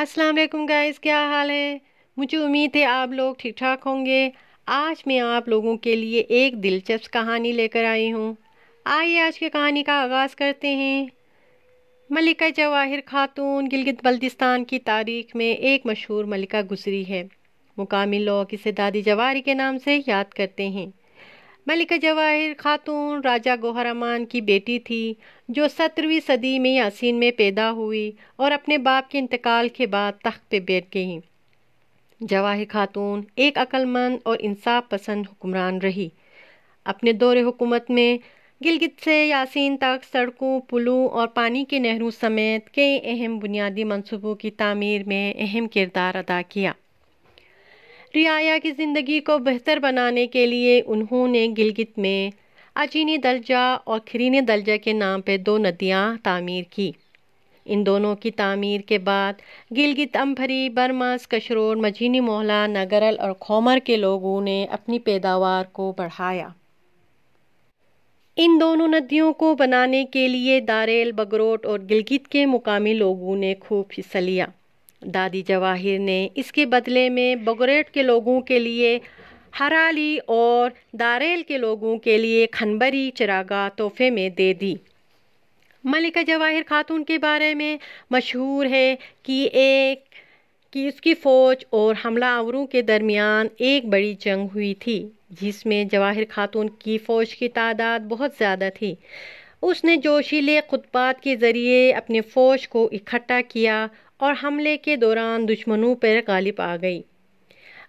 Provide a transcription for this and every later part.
अस्सलाम वालेकुम गाइस क्या हाल है मुझे उम्मीद है आप लोग ठीक ठाक होंगे आज मैं आप लोगों के लिए एक दिलचस्प कहानी लेकर आई हूँ आइए आज की कहानी का आगाज़ करते हैं मलिका जवाहिर खातून गिलगित बल्तिस्तान की तारीख में एक मशहूर मलिका गुजरी है मुकामी लोग इसे दादी जवारी के नाम से याद करते हैं मलिका जवाहिर खातून राजा गोहरमान की बेटी थी जो सत्रहवीं सदी में यासीन में पैदा हुई और अपने बाप के इंतकाल के बाद तख्त पे बैठ गई जवाहिर खातून एक अक्लमंद और इंसाफ पसंद हुक्मरान रही अपने दौरे हुकूमत में गिलगित से यासीन तक सड़कों पुलों और पानी के नहरों समेत कई अहम बुनियादी मनसूबों की तामीर में अहम किरदार अदा किया रियाया की ज़िंदगी को बेहतर बनाने के लिए उन्होंने गिलगित में अचीनी दर्जा और खरीने दर्जा के नाम पर दो नदियाँ तामीर की इन दोनों की तामीर के बाद गिलगित अम्भरी बर्मास कशरोर मजीनी मोहला नगरल और खोमर के लोगों ने अपनी पैदावार को बढ़ाया इन दोनों नदियों को बनाने के लिए दारेल बगरोट और गिलगित के मुकामी लोगों ने खूब हिस्सा लिया दादी जवाहिर ने इसके बदले में बगरेट के लोगों के लिए हराली और दारेल के लोगों के लिए खनबरी चरागा तोहफे में दे दी मलिका जवाहिर खातून के बारे में मशहूर है कि एक कि उसकी फ़ौज और हमलावरों के दरमियान एक बड़ी जंग हुई थी जिसमें जवाहिर खातून की फ़ौज की तादाद बहुत ज़्यादा थी उसने जोशीले खुतबात के ज़रिए अपने फ़ौज को इकट्ठा किया और हमले के दौरान दुश्मनों पर गालिब आ गई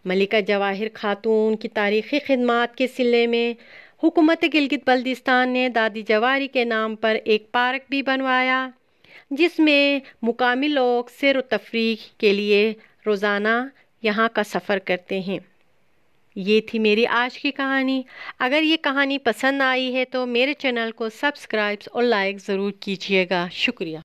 मलिका जवाहिर खातून की तारीखी खदमात के सिले में हुकूमत गिलगित बल्दिस्तान ने दादी जवारी के नाम पर एक पार्क भी बनवाया जिसमें मुकामी लोग सैर तफरी के लिए रोज़ाना यहाँ का सफ़र करते हैं ये थी मेरी आज की कहानी अगर ये कहानी पसंद आई है तो मेरे चैनल को सब्सक्राइब और लाइक ज़रूर कीजिएगा शुक्रिया